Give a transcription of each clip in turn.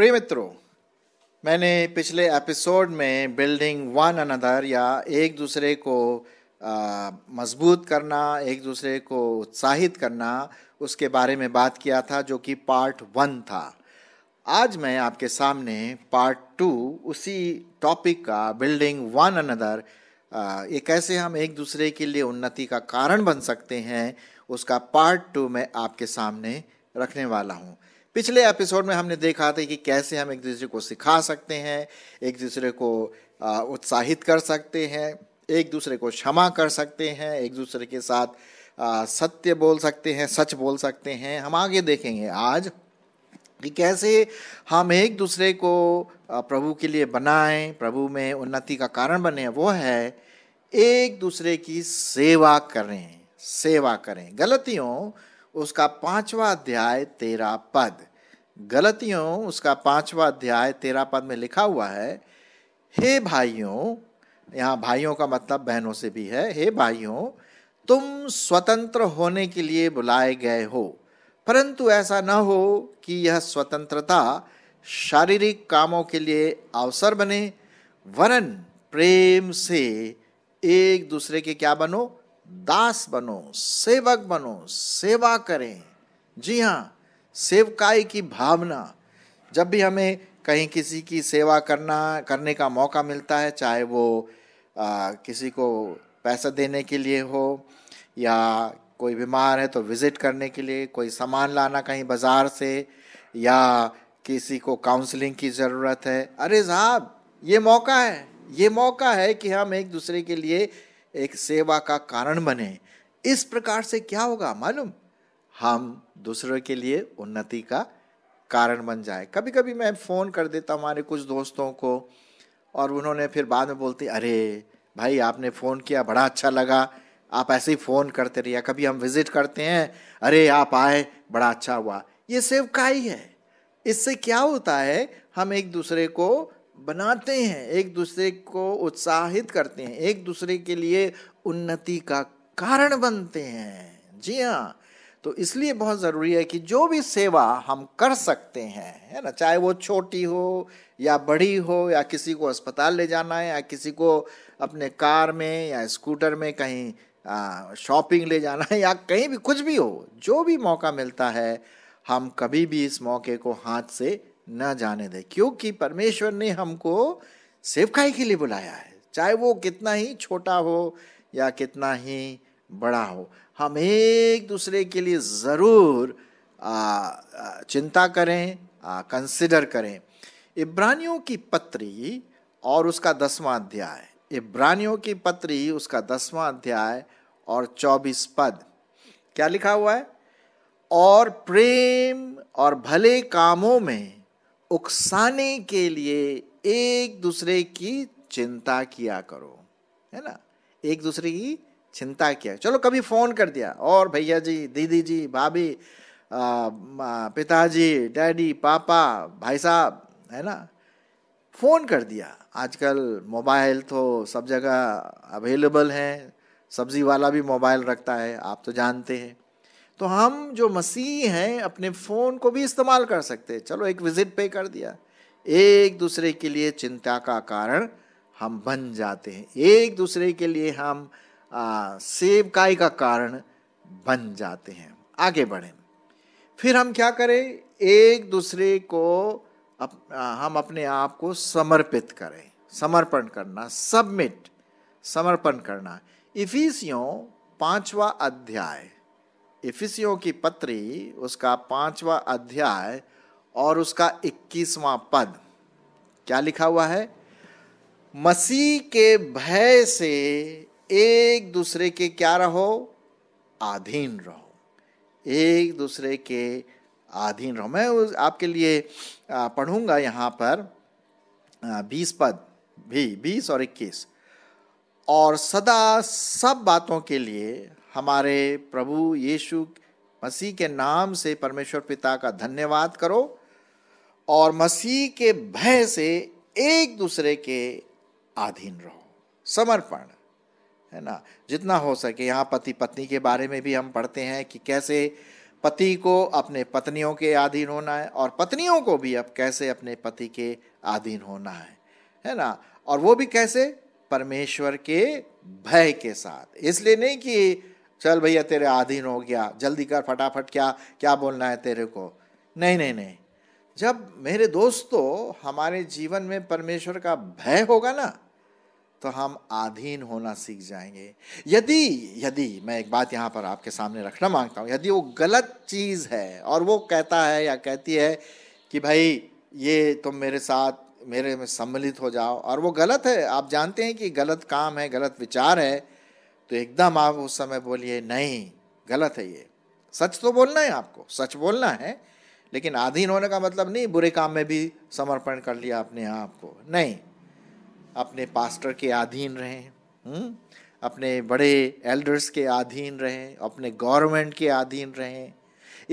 प्रिय मित्रों मैंने पिछले एपिसोड में बिल्डिंग वन अनदर या एक दूसरे को मजबूत करना एक दूसरे को उत्साहित करना उसके बारे में बात किया था जो कि पार्ट वन था आज मैं आपके सामने पार्ट टू उसी टॉपिक का बिल्डिंग वन अनदर ये कैसे हम एक दूसरे के लिए उन्नति का कारण बन सकते हैं उसका पार्ट टू मैं आपके सामने रखने वाला हूँ पिछले एपिसोड में हमने देखा था कि कैसे हम एक दूसरे को सिखा सकते हैं एक दूसरे को उत्साहित कर सकते हैं एक दूसरे को क्षमा कर सकते हैं एक दूसरे के साथ सत्य बोल सकते हैं सच बोल सकते हैं हम आगे देखेंगे आज कि कैसे हम एक दूसरे को प्रभु के लिए बनाएं प्रभु में उन्नति का कारण बने वो है एक दूसरे की सेवा करें सेवा करें गलतियों उसका पांचवा अध्याय तेरा पद गलतियों उसका पांचवा अध्याय तेरा पद में लिखा हुआ है हे भाइयों यहाँ भाइयों का मतलब बहनों से भी है हे भाइयों तुम स्वतंत्र होने के लिए बुलाए गए हो परंतु ऐसा न हो कि यह स्वतंत्रता शारीरिक कामों के लिए अवसर बने वरन प्रेम से एक दूसरे के क्या बनो दास बनो सेवक बनो सेवा करें जी हाँ सेवकाई की भावना जब भी हमें कहीं किसी की सेवा करना करने का मौका मिलता है चाहे वो आ, किसी को पैसा देने के लिए हो या कोई बीमार है तो विज़िट करने के लिए कोई सामान लाना कहीं बाज़ार से या किसी को काउंसलिंग की ज़रूरत है अरे साहब ये मौका है ये मौका है कि हम एक दूसरे के लिए एक सेवा का कारण बने इस प्रकार से क्या होगा मालूम हम दूसरों के लिए उन्नति का कारण बन जाए कभी कभी मैं फ़ोन कर देता हमारे कुछ दोस्तों को और उन्होंने फिर बाद में बोलते अरे भाई आपने फ़ोन किया बड़ा अच्छा लगा आप ऐसे ही फ़ोन करते रहिए कभी हम विज़िट करते हैं अरे आप आए बड़ा अच्छा हुआ ये सेवकाई है इससे क्या होता है हम एक दूसरे को बनाते हैं एक दूसरे को उत्साहित करते हैं एक दूसरे के लिए उन्नति का कारण बनते हैं जी हाँ तो इसलिए बहुत ज़रूरी है कि जो भी सेवा हम कर सकते हैं है ना चाहे वो छोटी हो या बड़ी हो या किसी को अस्पताल ले जाना है या किसी को अपने कार में या स्कूटर में कहीं शॉपिंग ले जाना है या कहीं भी कुछ भी हो जो भी मौका मिलता है हम कभी भी इस मौके को हाथ से न जाने दे क्योंकि परमेश्वर ने हमको सेवकाई के लिए बुलाया है चाहे वो कितना ही छोटा हो या कितना ही बड़ा हो हम एक दूसरे के लिए ज़रूर चिंता करें कंसिडर करें इब्रानियों की पत्री और उसका दसवां अध्याय इब्रानियों की पत्री उसका दसवां अध्याय और चौबीस पद क्या लिखा हुआ है और प्रेम और भले कामों में उकसाने के लिए एक दूसरे की चिंता किया करो है ना एक दूसरे की चिंता किया चलो कभी फ़ोन कर दिया और भैया जी दीदी जी भाभी पिताजी डैडी पापा भाई साहब है ना फ़ोन कर दिया आजकल मोबाइल तो सब जगह अवेलेबल हैं सब्ज़ी वाला भी मोबाइल रखता है आप तो जानते हैं तो हम जो मसीह हैं अपने फ़ोन को भी इस्तेमाल कर सकते हैं चलो एक विजिट पे कर दिया एक दूसरे के लिए चिंता का कारण हम बन जाते हैं एक दूसरे के लिए हम सेवकाई का कारण बन जाते हैं आगे बढ़ें फिर हम क्या करें एक दूसरे को अप, आ, हम अपने आप को समर्पित करें समर्पण करना सबमिट समर्पण करना इफिसियों पांचवा अध्याय इफिसियों की पत्री उसका पांचवा अध्याय और उसका इक्कीसवां पद क्या लिखा हुआ है मसीह के भय से एक दूसरे के क्या रहो आधीन रहो एक दूसरे के आधीन रहो मैं आपके लिए पढ़ूंगा यहाँ पर बीस पद भी बीस और इक्कीस और सदा सब बातों के लिए हमारे प्रभु यीशु मसीह के नाम से परमेश्वर पिता का धन्यवाद करो और मसीह के भय से एक दूसरे के अधीन रहो समर्पण है ना जितना हो सके यहाँ पति पत्नी के बारे में भी हम पढ़ते हैं कि कैसे पति को अपने पत्नियों के अधीन होना है और पत्नियों को भी अब कैसे अपने पति के अधीन होना है है ना और वो भी कैसे परमेश्वर के भय के साथ इसलिए नहीं कि चल भैया तेरे आधीन हो गया जल्दी कर फटाफट क्या क्या बोलना है तेरे को नहीं नहीं नहीं जब मेरे दोस्तों तो हमारे जीवन में परमेश्वर का भय होगा ना तो हम आधीन होना सीख जाएंगे यदि यदि मैं एक बात यहाँ पर आपके सामने रखना मांगता हूँ यदि वो गलत चीज़ है और वो कहता है या कहती है कि भाई ये तुम मेरे साथ मेरे में सम्मिलित हो जाओ और वो गलत है आप जानते हैं कि गलत काम है गलत विचार है तो एकदम आप उस समय बोलिए नहीं गलत है ये सच तो बोलना है आपको सच बोलना है लेकिन आधीन होने का मतलब नहीं बुरे काम में भी समर्पण कर लिया अपने आप को नहीं अपने पास्टर के अधीन रहें हुँ? हम्म, अपने बड़े एल्डर्स के अधीन रहें अपने गवर्नमेंट के अधीन रहें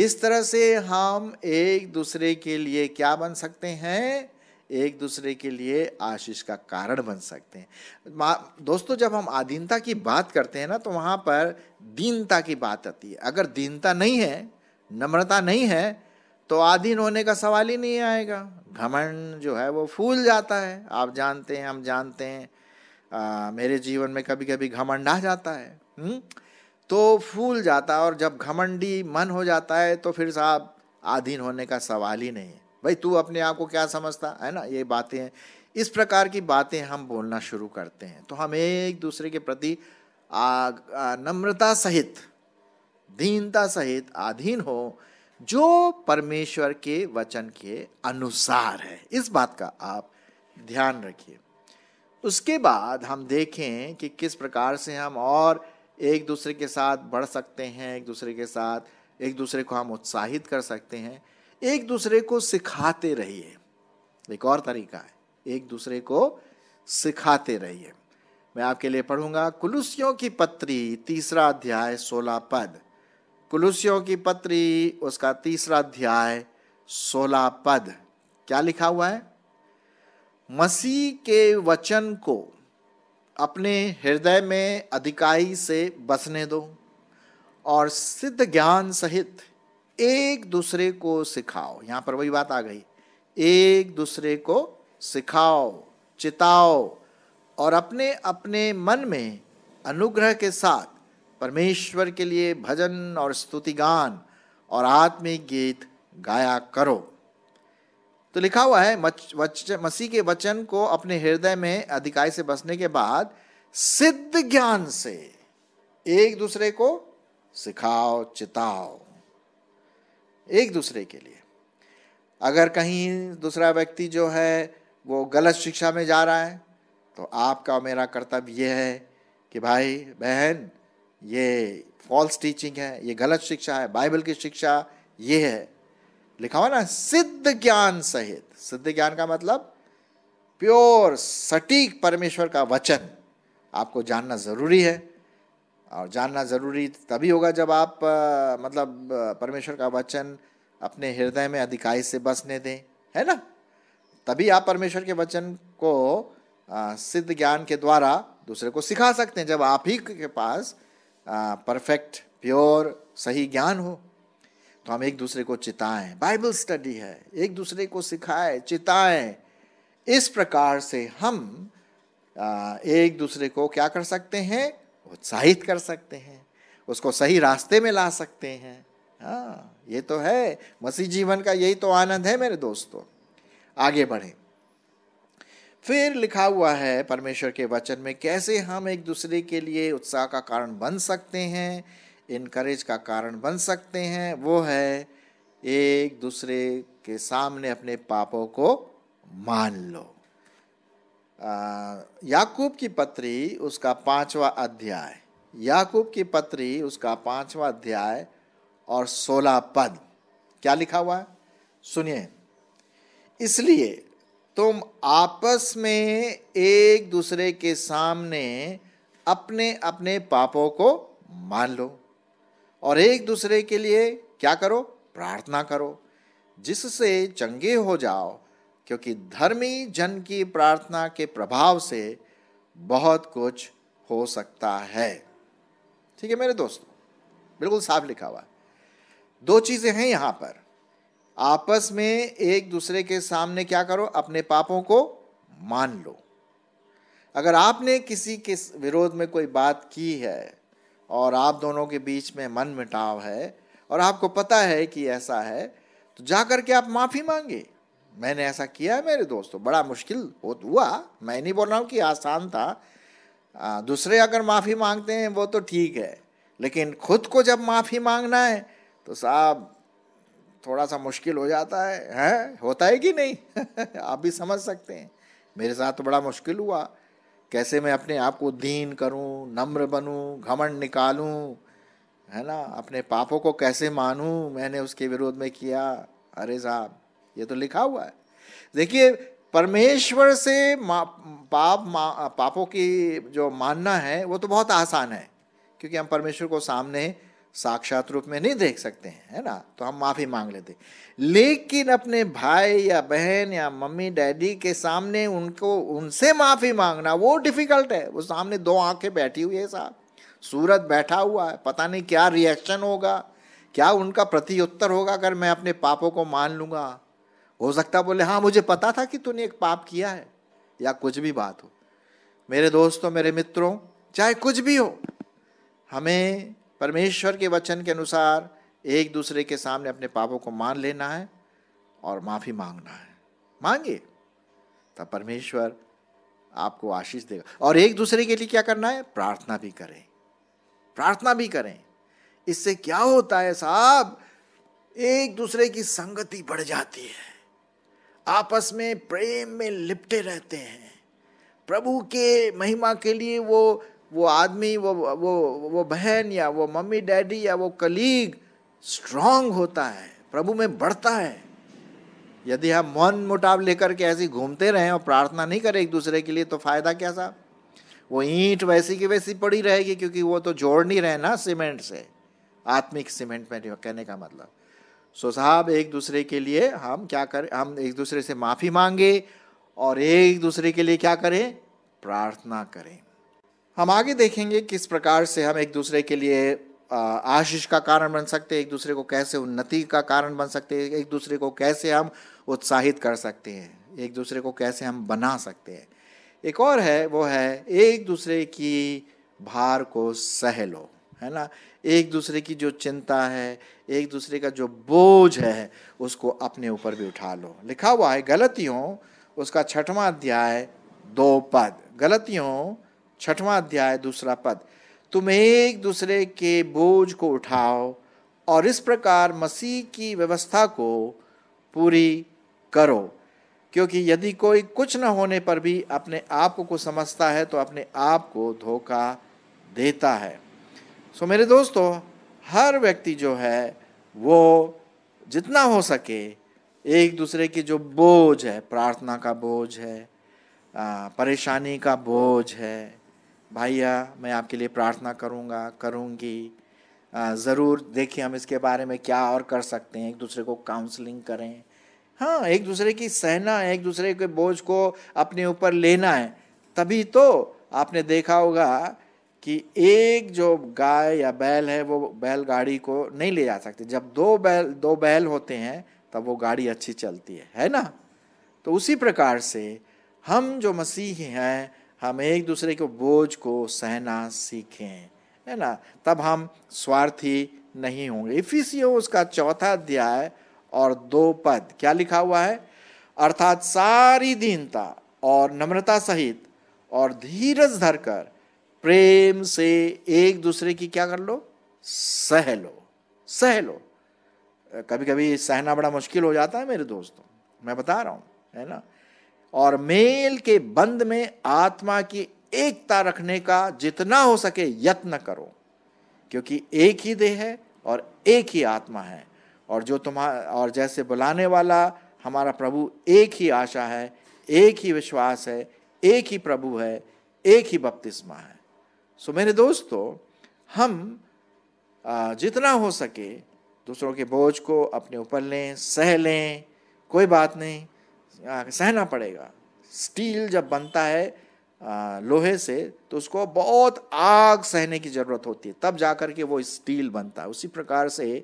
इस तरह से हम एक दूसरे के लिए क्या बन सकते हैं एक दूसरे के लिए आशीष का कारण बन सकते हैं दोस्तों जब हम आधीनता की बात करते हैं ना तो वहाँ पर दीनता की बात आती है अगर दीनता नहीं है नम्रता नहीं है तो आधीन होने का सवाल ही नहीं आएगा घमंड जो है वो फूल जाता है आप जानते हैं हम जानते हैं आ, मेरे जीवन में कभी कभी घमंड आ जाता है हुँ? हम्म? तो फूल जाता है और जब घमंडी मन हो जाता है तो फिर साहब आधीन होने का सवाल ही नहीं है भाई तू अपने आप को क्या समझता है ना ये बातें हैं इस प्रकार की बातें हम बोलना शुरू करते हैं तो हम एक दूसरे के प्रति नम्रता सहित दीनता सहित अधीन हो जो परमेश्वर के वचन के अनुसार है इस बात का आप ध्यान रखिए उसके बाद हम देखें कि किस प्रकार से हम और एक दूसरे के साथ बढ़ सकते हैं एक दूसरे के साथ एक दूसरे को हम उत्साहित कर सकते हैं एक दूसरे को सिखाते रहिए एक और तरीका है एक दूसरे को सिखाते रहिए मैं आपके लिए पढ़ूंगा कुलुसियों की पत्री तीसरा अध्याय सोलह पद कुलुसियों की पत्री उसका तीसरा अध्याय सोलह पद क्या लिखा हुआ है मसीह के वचन को अपने हृदय में अधिकाई से बसने दो और सिद्ध ज्ञान सहित एक दूसरे को सिखाओ यहां पर वही बात आ गई एक दूसरे को सिखाओ चिताओ और अपने अपने मन में अनुग्रह के साथ परमेश्वर के लिए भजन और स्तुति गान और आत्मिक गीत गाया करो तो लिखा हुआ है मसीह के वचन को अपने हृदय में अधिकाई से बसने के बाद सिद्ध ज्ञान से एक दूसरे को सिखाओ चिताओ एक दूसरे के लिए अगर कहीं दूसरा व्यक्ति जो है वो गलत शिक्षा में जा रहा है तो आपका और मेरा कर्तव्य ये है कि भाई बहन ये फॉल्स टीचिंग है ये गलत शिक्षा है बाइबल की शिक्षा ये है लिखा हुआ ना सिद्ध ज्ञान सहित सिद्ध ज्ञान का मतलब प्योर सटीक परमेश्वर का वचन आपको जानना ज़रूरी है और जानना ज़रूरी तभी होगा जब आप मतलब परमेश्वर का वचन अपने हृदय में अधिकाई से बसने दें है ना तभी आप परमेश्वर के वचन को सिद्ध ज्ञान के द्वारा दूसरे को सिखा सकते हैं जब आप ही के पास परफेक्ट प्योर सही ज्ञान हो तो हम एक दूसरे को चिताएं बाइबल स्टडी है एक दूसरे को सिखाएं चिताएं इस प्रकार से हम एक दूसरे को क्या कर सकते हैं उत्साहित कर सकते हैं उसको सही रास्ते में ला सकते हैं हाँ ये तो है मसीह जीवन का यही तो आनंद है मेरे दोस्तों आगे बढ़े फिर लिखा हुआ है परमेश्वर के वचन में कैसे हम एक दूसरे के लिए उत्साह का कारण बन सकते हैं इनकरेज का कारण बन सकते हैं वो है एक दूसरे के सामने अपने पापों को मान लो याकूब की पत्री उसका पांचवा अध्याय याकूब की पत्री उसका पांचवा अध्याय और सोलह पद क्या लिखा हुआ है सुनिए इसलिए तुम आपस में एक दूसरे के सामने अपने अपने पापों को मान लो और एक दूसरे के लिए क्या करो प्रार्थना करो जिससे चंगे हो जाओ क्योंकि धर्मी जन की प्रार्थना के प्रभाव से बहुत कुछ हो सकता है ठीक है मेरे दोस्तों बिल्कुल साफ लिखा हुआ दो चीज़ें हैं यहाँ पर आपस में एक दूसरे के सामने क्या करो अपने पापों को मान लो अगर आपने किसी के विरोध में कोई बात की है और आप दोनों के बीच में मन मिटाव है और आपको पता है कि ऐसा है तो जाकर के आप माफ़ी मांगे मैंने ऐसा किया है मेरे दोस्तों बड़ा मुश्किल हो हुआ मैं नहीं बोल रहा हूँ कि आसान था दूसरे अगर माफ़ी मांगते हैं वो तो ठीक है लेकिन खुद को जब माफ़ी मांगना है तो साहब थोड़ा सा मुश्किल हो जाता है हैं होता है कि नहीं आप भी समझ सकते हैं मेरे साथ तो बड़ा मुश्किल हुआ कैसे मैं अपने आप को दीन करूं नम्र बनूं घमंड निकालूं है ना अपने पापों को कैसे मानूं मैंने उसके विरोध में किया अरे साहब ये तो लिखा हुआ है देखिए परमेश्वर से मा, पाप मा, पापों की जो मानना है वो तो बहुत आसान है क्योंकि हम परमेश्वर को सामने साक्षात रूप में नहीं देख सकते हैं है ना तो हम माफ़ी मांग लेते लेकिन अपने भाई या बहन या मम्मी डैडी के सामने उनको उनसे माफ़ी मांगना वो डिफ़िकल्ट है वो सामने दो आंखें बैठी हुई है साहब सूरत बैठा हुआ है पता नहीं क्या रिएक्शन होगा क्या उनका प्रत्युत्तर होगा अगर मैं अपने पापों को मान लूँगा हो सकता बोले हाँ मुझे पता था कि तूने एक पाप किया है या कुछ भी बात हो मेरे दोस्तों मेरे मित्रों चाहे कुछ भी हो हमें परमेश्वर के वचन के अनुसार एक दूसरे के सामने अपने पापों को मान लेना है और माफ़ी मांगना है मांगे तब परमेश्वर आपको आशीष देगा और एक दूसरे के लिए क्या करना है प्रार्थना भी करें प्रार्थना भी करें इससे क्या होता है साहब एक दूसरे की संगति बढ़ जाती है आपस में प्रेम में लिपटे रहते हैं प्रभु के महिमा के लिए वो वो आदमी वो वो वो बहन या वो मम्मी डैडी या वो कलीग स्ट्रांग होता है प्रभु में बढ़ता है यदि हम मन मुटाव लेकर के ऐसे घूमते रहें और प्रार्थना नहीं करें एक दूसरे के लिए तो फायदा क्या साहब वो ईंट वैसी की वैसी पड़ी रहेगी क्योंकि वो तो जोड़ नहीं रहे ना सीमेंट से आत्मिक सीमेंट में कहने का मतलब सो साहब एक दूसरे के लिए हम क्या करें हम एक दूसरे से माफ़ी मांगे और एक दूसरे के लिए क्या करें प्रार्थना करें हम आगे देखेंगे किस प्रकार से हम एक दूसरे के लिए आशीष का कारण बन सकते हैं एक दूसरे को कैसे उन्नति का कारण बन सकते हैं एक दूसरे को कैसे हम उत्साहित कर सकते हैं एक दूसरे को कैसे हम बना सकते हैं एक और है वो है एक दूसरे की भार को सह लो है ना एक दूसरे की जो चिंता है एक दूसरे का जो बोझ है उसको अपने ऊपर भी उठा लो लिखा हुआ है गलतियों उसका छठवां अध्याय दो पद गलतियों छठवां अध्याय दूसरा पद तुम एक दूसरे के बोझ को उठाओ और इस प्रकार मसीह की व्यवस्था को पूरी करो क्योंकि यदि कोई कुछ न होने पर भी अपने आप को समझता है तो अपने आप को धोखा देता है सो मेरे दोस्तों हर व्यक्ति जो है वो जितना हो सके एक दूसरे की जो बोझ है प्रार्थना का बोझ है परेशानी का बोझ है भैया मैं आपके लिए प्रार्थना करूँगा करूँगी ज़रूर देखिए हम इसके बारे में क्या और कर सकते हैं एक दूसरे को काउंसलिंग करें हाँ एक दूसरे की सहना है एक दूसरे के बोझ को अपने ऊपर लेना है तभी तो आपने देखा होगा कि एक जो गाय या बैल है वो बैलगाड़ी को नहीं ले जा सकते जब दो बैल दो बैल होते हैं तब वो गाड़ी अच्छी चलती है है ना तो उसी प्रकार से हम जो मसीह हैं हम एक दूसरे के बोझ को सहना सीखें है ना तब हम स्वार्थी नहीं होंगे इफिसियो उसका चौथा अध्याय और दो पद क्या लिखा हुआ है अर्थात सारी दीनता और नम्रता सहित और धीरज धरकर प्रेम से एक दूसरे की क्या कर लो सह लो सह लो कभी कभी सहना बड़ा मुश्किल हो जाता है मेरे दोस्तों मैं बता रहा हूँ है ना और मेल के बंद में आत्मा की एकता रखने का जितना हो सके यत्न करो क्योंकि एक ही देह है और एक ही आत्मा है और जो तुम्हारा और जैसे बुलाने वाला हमारा प्रभु एक ही आशा है एक ही विश्वास है एक ही प्रभु है एक ही बपतिस्मा है सो मेरे दोस्तों हम जितना हो सके दूसरों के बोझ को अपने ऊपर लें सह लें कोई बात नहीं सहना पड़ेगा स्टील जब बनता है लोहे से तो उसको बहुत आग सहने की ज़रूरत होती है तब जा कर के वो स्टील बनता है उसी प्रकार से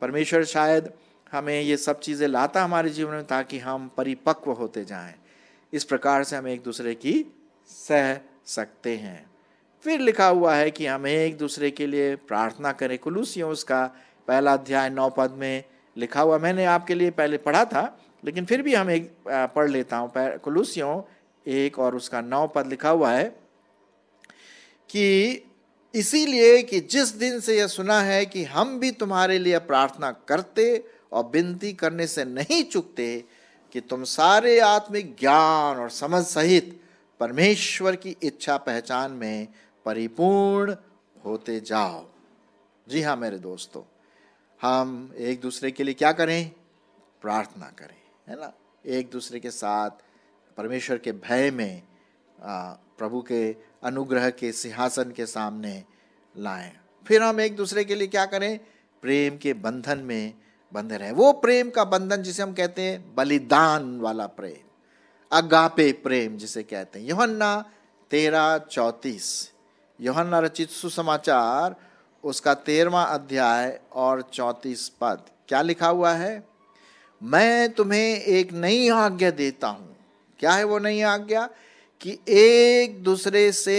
परमेश्वर शायद हमें ये सब चीज़ें लाता हमारे जीवन में ताकि हम परिपक्व होते जाएं इस प्रकार से हम एक दूसरे की सह सकते हैं फिर लिखा हुआ है कि हमें एक दूसरे के लिए प्रार्थना करें कुलूसियों उसका पहला अध्याय नौ पद में लिखा हुआ मैंने आपके लिए पहले पढ़ा था लेकिन फिर भी हम एक पढ़ लेता हूँ कुलूसियों एक और उसका नौ पद लिखा हुआ है कि इसीलिए कि जिस दिन से यह सुना है कि हम भी तुम्हारे लिए प्रार्थना करते और विनती करने से नहीं चुकते कि तुम सारे आत्मिक ज्ञान और समझ सहित परमेश्वर की इच्छा पहचान में परिपूर्ण होते जाओ जी हाँ मेरे दोस्तों हम एक दूसरे के लिए क्या करें प्रार्थना करें है ना एक दूसरे के साथ परमेश्वर के भय में आ, प्रभु के अनुग्रह के सिंहासन के सामने लाएं फिर हम एक दूसरे के लिए क्या करें प्रेम के बंधन में बंधे रहें वो प्रेम का बंधन जिसे हम कहते हैं बलिदान वाला प्रेम अगापे प्रेम जिसे कहते हैं योहन्ना तेरह चौंतीस यौहन्ना रचित सुसमाचार उसका तेरवा अध्याय और चौंतीस पद क्या लिखा हुआ है मैं तुम्हें एक नई आज्ञा देता हूँ क्या है वो नई आज्ञा कि एक दूसरे से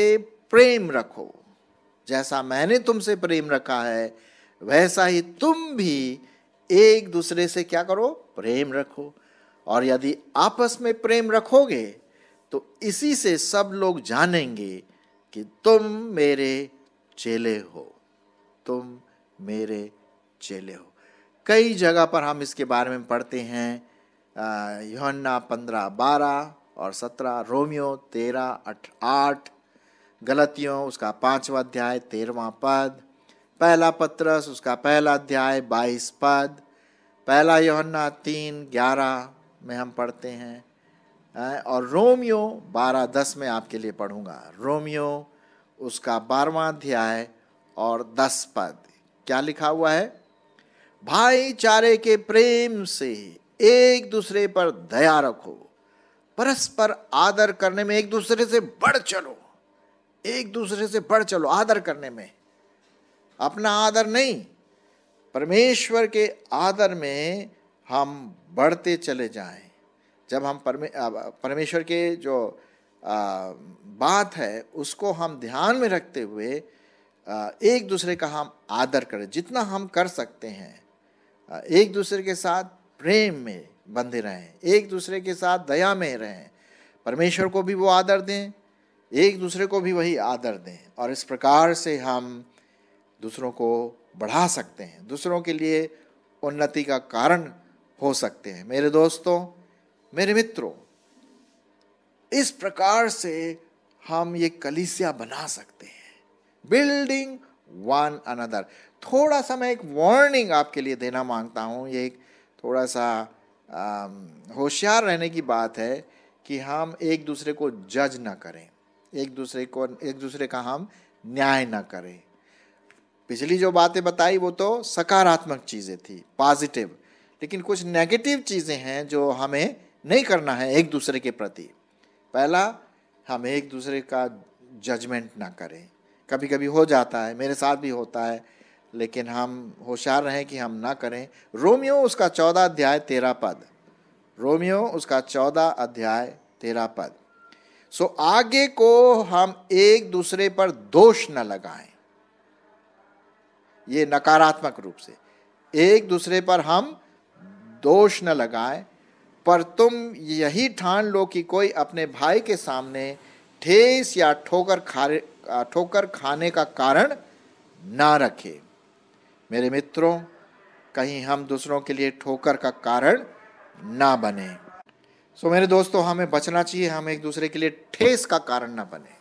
प्रेम रखो जैसा मैंने तुमसे प्रेम रखा है वैसा ही तुम भी एक दूसरे से क्या करो प्रेम रखो और यदि आपस में प्रेम रखोगे तो इसी से सब लोग जानेंगे कि तुम मेरे चेले हो तुम मेरे चेले हो कई जगह पर हम इसके बारे में पढ़ते हैं योहन्ना पंद्रह बारह और सत्रह रोमियो तेरह अठ आठ गलतियों उसका पांचवा अध्याय तेरहवा पद पहला पत्रस उसका पहला अध्याय बाईस पद पहला योहन्ना तीन ग्यारह में हम पढ़ते हैं और रोमियो बारह दस में आपके लिए पढ़ूंगा रोमियो उसका बारवा अध्याय और दस पद क्या लिखा हुआ है भाईचारे के प्रेम से एक दूसरे पर दया रखो परस्पर आदर करने में एक दूसरे से बढ़ चलो एक दूसरे से बढ़ चलो आदर करने में अपना आदर नहीं परमेश्वर के आदर में हम बढ़ते चले जाएं जब हम परमे परमेश्वर के जो आ, बात है उसको हम ध्यान में रखते हुए आ, एक दूसरे का हम आदर करें जितना हम कर सकते हैं आ, एक दूसरे के साथ प्रेम में बंधे रहें एक दूसरे के साथ दया में रहें परमेश्वर को भी वो आदर दें एक दूसरे को भी वही आदर दें और इस प्रकार से हम दूसरों को बढ़ा सकते हैं दूसरों के लिए उन्नति का कारण हो सकते हैं मेरे दोस्तों मेरे मित्रों इस प्रकार से हम ये कलिसिया बना सकते हैं बिल्डिंग वन अनदर थोड़ा सा मैं एक वार्निंग आपके लिए देना मांगता हूँ ये एक थोड़ा सा होशियार रहने की बात है कि हम एक दूसरे को जज ना करें एक दूसरे को एक दूसरे का हम न्याय ना करें पिछली जो बातें बताई वो तो सकारात्मक चीज़ें थी पॉजिटिव लेकिन कुछ नेगेटिव चीज़ें हैं जो हमें नहीं करना है एक दूसरे के प्रति पहला हम एक दूसरे का जजमेंट ना करें कभी कभी हो जाता है मेरे साथ भी होता है लेकिन हम होशियार रहें कि हम ना करें रोमियो उसका चौदह अध्याय तेरह पद रोमियो उसका चौदह अध्याय तेरह पद सो आगे को हम एक दूसरे पर दोष न लगाएं ये नकारात्मक रूप से एक दूसरे पर हम दोष न लगाएं पर तुम यही ठान लो कि कोई अपने भाई के सामने ठेस या ठोकर खा ठोकर खाने का कारण ना रखे मेरे मित्रों कहीं हम दूसरों के लिए ठोकर का कारण ना बने सो मेरे दोस्तों हमें बचना चाहिए हम एक दूसरे के लिए ठेस का कारण ना बने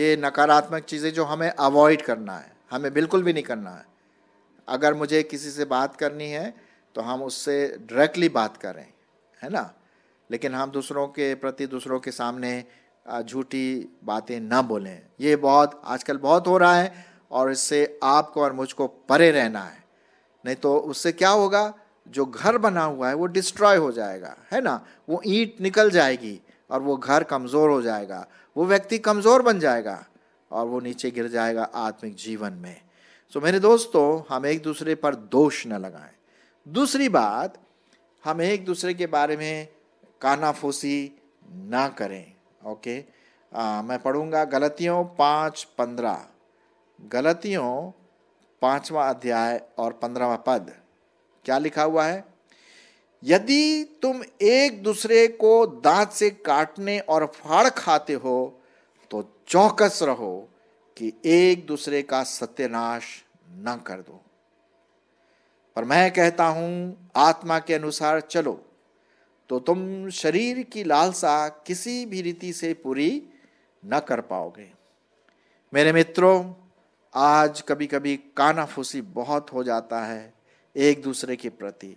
ये नकारात्मक चीज़ें जो हमें अवॉइड करना है हमें बिल्कुल भी नहीं करना है अगर मुझे किसी से बात करनी है तो हम उससे डायरेक्टली बात करें है ना लेकिन हम दूसरों के प्रति दूसरों के सामने झूठी बातें ना बोलें ये बहुत आजकल बहुत हो रहा है और इससे आपको और मुझको परे रहना है नहीं तो उससे क्या होगा जो घर बना हुआ है वो डिस्ट्रॉय हो जाएगा है ना वो ईंट निकल जाएगी और वो घर कमज़ोर हो जाएगा वो व्यक्ति कमज़ोर बन जाएगा और वो नीचे गिर जाएगा आत्मिक जीवन में सो तो मेरे दोस्तों हम एक दूसरे पर दोष न लगाएं दूसरी बात हम एक दूसरे के बारे में कानाफूसी ना करें ओके आ, मैं पढ़ूंगा गलतियों पाँच पंद्रह गलतियों पाँचवा अध्याय और पंद्रहवा पद क्या लिखा हुआ है यदि तुम एक दूसरे को दांत से काटने और फाड़ खाते हो तो चौकस रहो कि एक दूसरे का सत्यानाश ना कर दो पर मैं कहता हूँ आत्मा के अनुसार चलो तो तुम शरीर की लालसा किसी भी रीति से पूरी न कर पाओगे मेरे मित्रों आज कभी कभी कानाफूसी बहुत हो जाता है एक दूसरे के प्रति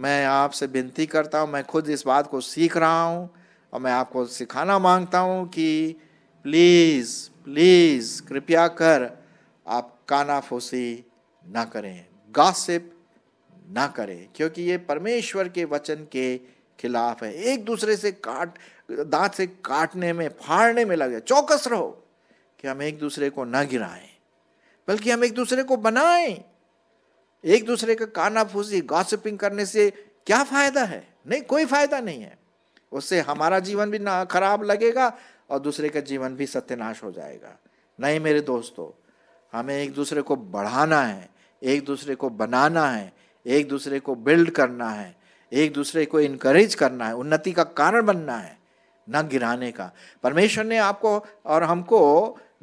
मैं आपसे विनती करता हूँ मैं खुद इस बात को सीख रहा हूँ और मैं आपको सिखाना मांगता हूँ कि प्लीज़ प्लीज़ कृपया कर आप कानाफूसी ना करें गासिप ना करें क्योंकि ये परमेश्वर के वचन के खिलाफ है एक दूसरे से काट दांत से काटने में फाड़ने में लगे चौकस रहो कि हम एक दूसरे को ना गिराएं बल्कि हम एक दूसरे को बनाएं एक दूसरे का काना फूसी गॉसिपिंग करने से क्या फायदा है नहीं कोई फायदा नहीं है उससे हमारा जीवन भी ना खराब लगेगा और दूसरे का जीवन भी सत्यानाश हो जाएगा नहीं मेरे दोस्तों हमें एक दूसरे को बढ़ाना है एक दूसरे को बनाना है एक दूसरे को बिल्ड करना है एक दूसरे को इनक्रेज करना है उन्नति का कारण बनना है न गिराने का परमेश्वर ने आपको और हमको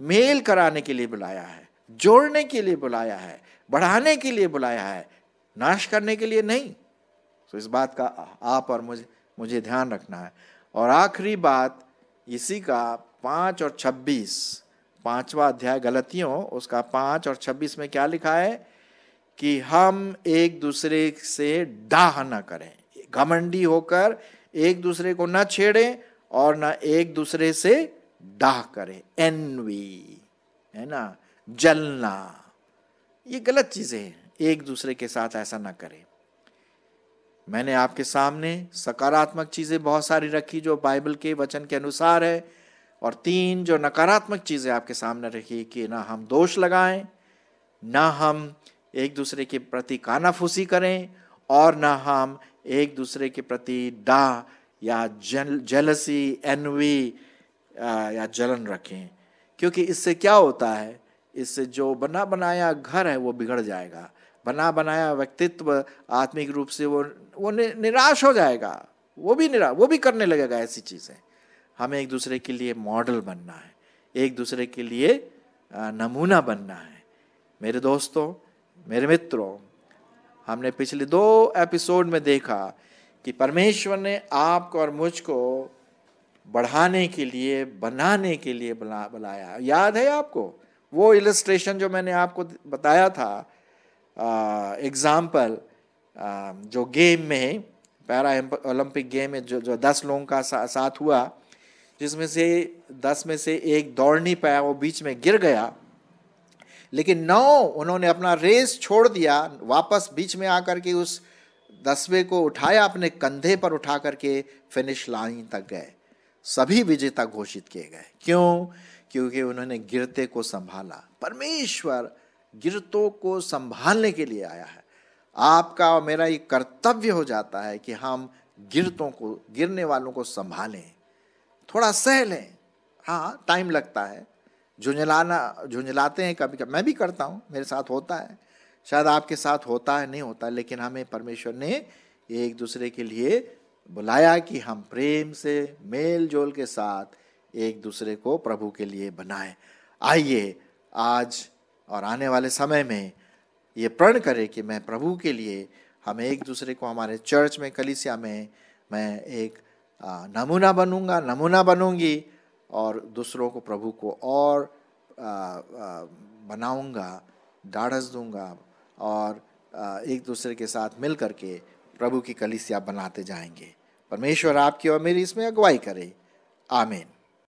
मेल कराने के लिए बुलाया है जोड़ने के लिए बुलाया है बढ़ाने के लिए बुलाया है नाश करने के लिए नहीं तो इस बात का आप और मुझे मुझे ध्यान रखना है और आखिरी बात इसी का पाँच और छब्बीस पांचवा अध्याय गलतियों उसका पाँच और छब्बीस में क्या लिखा है कि हम एक दूसरे से डाह ना करें घमंडी होकर एक दूसरे को ना छेड़ें और ना एक दूसरे से डाह करें एनवी है ना जलना ये गलत चीजें हैं एक दूसरे के साथ ऐसा ना करें मैंने आपके सामने सकारात्मक चीजें बहुत सारी रखी जो बाइबल के वचन के अनुसार है और तीन जो नकारात्मक चीजें आपके सामने रखी कि ना हम दोष लगाएं ना हम एक दूसरे के प्रति कानाफूसी करें और न हम एक दूसरे के प्रति डा या जल जेलसी एनवी या जलन रखें क्योंकि इससे क्या होता है इससे जो बना बनाया घर है वो बिगड़ जाएगा बना बनाया व्यक्तित्व आत्मिक रूप से वो वो निराश हो जाएगा वो भी निराश वो भी करने लगेगा ऐसी चीज़ें हमें एक दूसरे के लिए मॉडल बनना है एक दूसरे के लिए नमूना बनना है मेरे दोस्तों मेरे मित्रों हमने पिछले दो एपिसोड में देखा कि परमेश्वर ने आपको और मुझको बढ़ाने के लिए बनाने के लिए बुला बुलाया याद है आपको वो इलस्ट्रेशन जो मैंने आपको बताया था एग्जाम्पल जो गेम में पैरा ओलंपिक गेम में जो जो दस लोगों का सा, साथ हुआ जिसमें से दस में से एक दौड़ नहीं पाया वो बीच में गिर गया लेकिन नौ उन्होंने अपना रेस छोड़ दिया वापस बीच में आकर के उस दसवें को उठाया अपने कंधे पर उठा करके फिनिश लाइन तक गए सभी विजेता घोषित किए गए क्यों क्योंकि उन्होंने गिरते को संभाला परमेश्वर गिरतों को संभालने के लिए आया है आपका और मेरा ये कर्तव्य हो जाता है कि हम गिरतों को गिरने वालों को संभालें थोड़ा सह लें हाँ टाइम लगता है झुंझलाना झुंझलाते हैं कभी कभी मैं भी करता हूँ मेरे साथ होता है शायद आपके साथ होता है नहीं होता है लेकिन हमें परमेश्वर ने एक दूसरे के लिए बुलाया कि हम प्रेम से मेल जोल के साथ एक दूसरे को प्रभु के लिए बनाएं आइए आज और आने वाले समय में ये प्रण करें कि मैं प्रभु के लिए हम एक दूसरे को हमारे चर्च में कलिसिया में मैं एक नमूना बनूंगा नमूना बनूंगी और दूसरों को प्रभु को और बनाऊंगा ढाढ़स दूंगा और एक दूसरे के साथ मिल करके प्रभु की कलिसिया बनाते जाएंगे परमेश्वर आपकी और मेरी इसमें अगुवाई करे आमेन